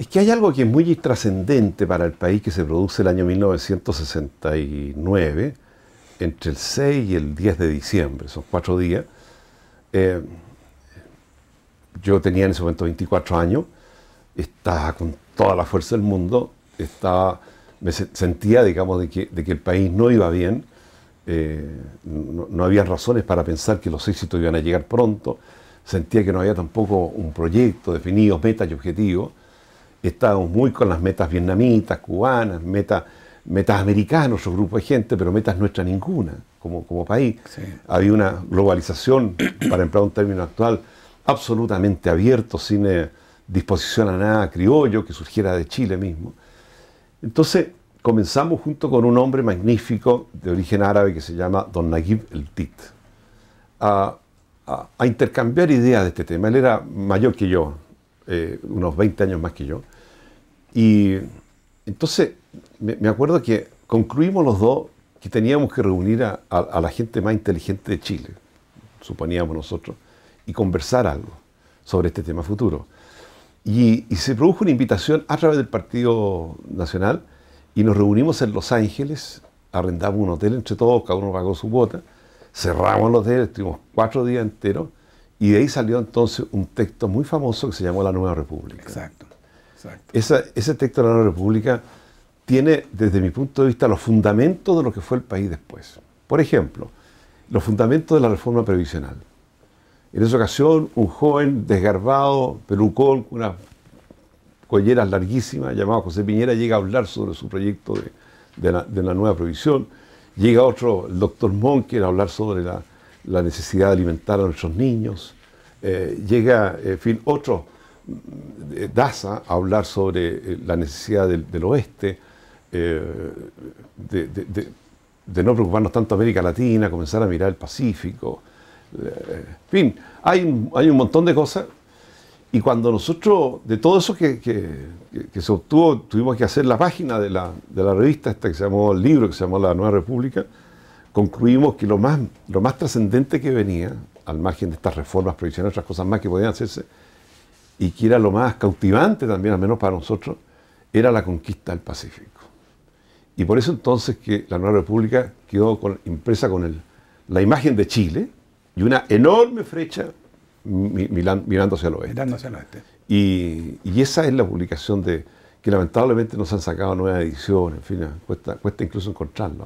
es que hay algo que es muy trascendente para el país que se produce el año 1969, entre el 6 y el 10 de diciembre, son cuatro días. Eh, yo tenía en ese momento 24 años, estaba con toda la fuerza del mundo, estaba, me sentía, digamos, de que, el país no iba bien, eh, no, no, había razones para pensar que los éxitos iban a llegar pronto, sentía que no había tampoco un proyecto definido, metas y objetivos estábamos muy con las metas vietnamitas, cubanas, metas, metas americanas, nuestro grupo de gente, pero metas nuestras ninguna como, como país. Había una globalización, para emplear un término actual, absolutamente abierto, sin eh, disposición a nada criollo que surgiera de Chile mismo. Entonces comenzamos junto con un hombre magnífico de origen árabe que se llama Don Naguib el Tit. A, a, intercambiar ideas de este tema. Él era mayor que yo, eh, unos 20 años más que yo. Y entonces me, acuerdo que concluimos los dos que teníamos que reunir a, la gente más inteligente de Chile, suponíamos nosotros, y conversar algo sobre este tema futuro. Y, se produjo una invitación a través del Partido Nacional y nos reunimos en Los Ángeles, arrendamos un hotel entre todos, cada uno pagó su cuota, cerramos el hotel, estuvimos cuatro días enteros, y de ahí salió entonces un texto muy famoso que se llamó La Nueva República. Exacto ese texto de la Nueva República tiene, desde mi punto de vista, los fundamentos de lo que fue el país después. Por ejemplo, los fundamentos de la reforma previsional. En esa ocasión, un joven desgarbado, pelucón, con unas colleras larguísimas, llamado José Piñera, llega a hablar sobre su proyecto de, la, nueva previsión. Llega otro, el doctor Monker, a hablar sobre la, necesidad de alimentar a nuestros niños. Eh, llega, en fin, Otro eh, Daza a hablar sobre eh, la necesidad del, oeste, eh, de, no preocuparnos tanto América Latina, comenzar a mirar el Pacífico. en fin, hay, hay un montón de cosas. Y cuando nosotros, de todo eso que, que, se obtuvo, tuvimos que hacer la página de la, de la, revista, esta que se llamó, el libro que se llamó La Nueva República, concluimos que lo más, lo más trascendente que venía, al margen de estas reformas, provisionales, otras cosas más que podían hacerse, y que era lo más cautivante también, al menos para nosotros, era la conquista del Pacífico. Y por eso entonces que la Nueva República quedó impresa con el, la imagen de Chile y una enorme flecha mirando hacia el oeste. Y, esa es la publicación de que lamentablemente no se han sacado nuevas ediciones, en fin, cuesta, cuesta incluso encontrarla.